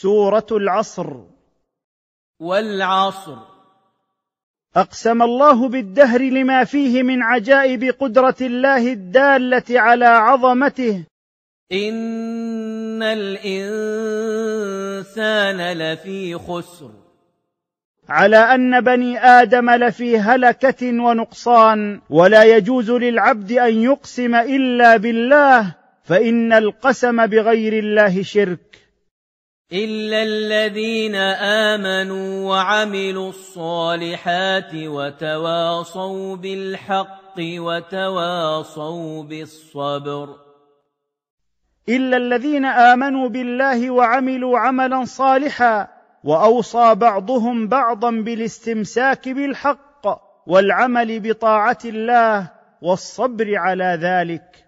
سوره العصر والعصر اقسم الله بالدهر لما فيه من عجائب قدره الله الداله على عظمته ان الانسان لفي خسر على ان بني ادم لفي هلكه ونقصان ولا يجوز للعبد ان يقسم الا بالله فان القسم بغير الله شرك إلا الذين آمنوا وعملوا الصالحات وتواصوا بالحق وتواصوا بالصبر إلا الذين آمنوا بالله وعملوا عملا صالحا وأوصى بعضهم بعضا بالاستمساك بالحق والعمل بطاعة الله والصبر على ذلك